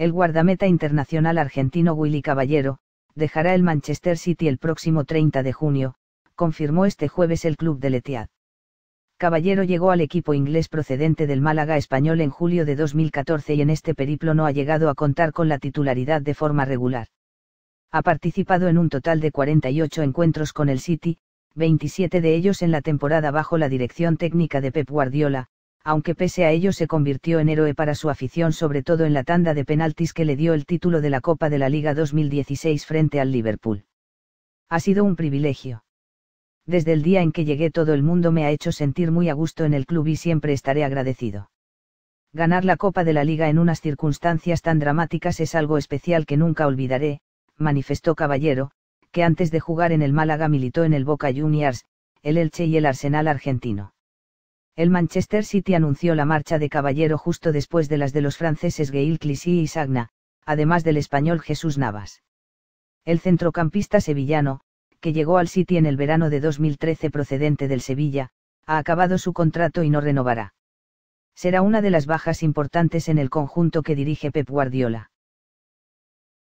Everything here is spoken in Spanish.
el guardameta internacional argentino Willy Caballero, dejará el Manchester City el próximo 30 de junio, confirmó este jueves el club de Etihad. Caballero llegó al equipo inglés procedente del Málaga español en julio de 2014 y en este periplo no ha llegado a contar con la titularidad de forma regular. Ha participado en un total de 48 encuentros con el City, 27 de ellos en la temporada bajo la dirección técnica de Pep Guardiola, aunque pese a ello se convirtió en héroe para su afición sobre todo en la tanda de penaltis que le dio el título de la Copa de la Liga 2016 frente al Liverpool. Ha sido un privilegio. Desde el día en que llegué todo el mundo me ha hecho sentir muy a gusto en el club y siempre estaré agradecido. Ganar la Copa de la Liga en unas circunstancias tan dramáticas es algo especial que nunca olvidaré, manifestó Caballero, que antes de jugar en el Málaga militó en el Boca Juniors, el Elche y el Arsenal argentino. El Manchester City anunció la marcha de Caballero justo después de las de los franceses Gail Clissy y Sagna, además del español Jesús Navas. El centrocampista sevillano, que llegó al City en el verano de 2013 procedente del Sevilla, ha acabado su contrato y no renovará. Será una de las bajas importantes en el conjunto que dirige Pep Guardiola.